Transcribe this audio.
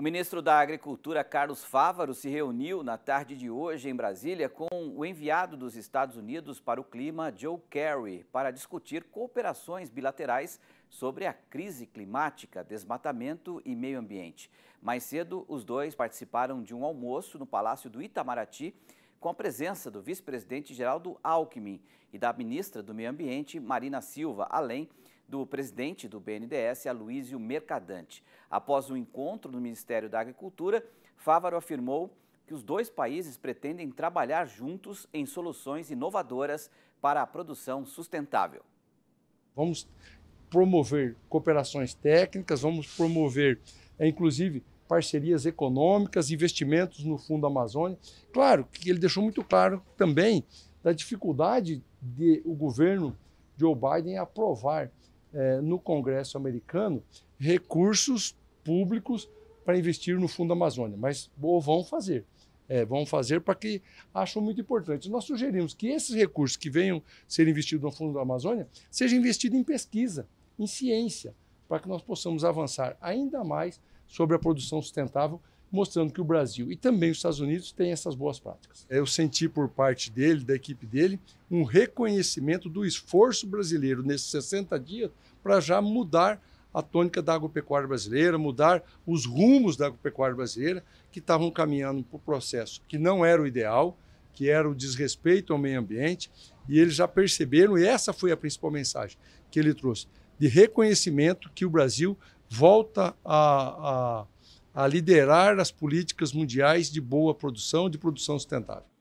O ministro da Agricultura, Carlos Fávaro, se reuniu na tarde de hoje em Brasília com o enviado dos Estados Unidos para o Clima, Joe Kerry, para discutir cooperações bilaterais sobre a crise climática, desmatamento e meio ambiente. Mais cedo, os dois participaram de um almoço no Palácio do Itamaraty com a presença do vice-presidente Geraldo Alckmin e da ministra do Meio Ambiente, Marina Silva, além do presidente do BNDES, Aloysio Mercadante. Após o um encontro no Ministério da Agricultura, Fávaro afirmou que os dois países pretendem trabalhar juntos em soluções inovadoras para a produção sustentável. Vamos promover cooperações técnicas, vamos promover, é, inclusive, parcerias econômicas, investimentos no Fundo Amazônia. Claro que ele deixou muito claro também da dificuldade do governo Joe Biden aprovar é, no Congresso americano recursos públicos para investir no Fundo Amazônia, mas ou vão fazer. É, vão fazer para que acham muito importante. Nós sugerimos que esses recursos que venham ser investidos no Fundo da Amazônia sejam investidos em pesquisa, em ciência, para que nós possamos avançar ainda mais sobre a produção sustentável mostrando que o Brasil e também os Estados Unidos têm essas boas práticas. Eu senti por parte dele, da equipe dele, um reconhecimento do esforço brasileiro nesses 60 dias para já mudar a tônica da agropecuária brasileira, mudar os rumos da agropecuária brasileira, que estavam caminhando para o processo que não era o ideal, que era o desrespeito ao meio ambiente, e eles já perceberam, e essa foi a principal mensagem que ele trouxe, de reconhecimento que o Brasil volta a, a a liderar as políticas mundiais de boa produção, de produção sustentável.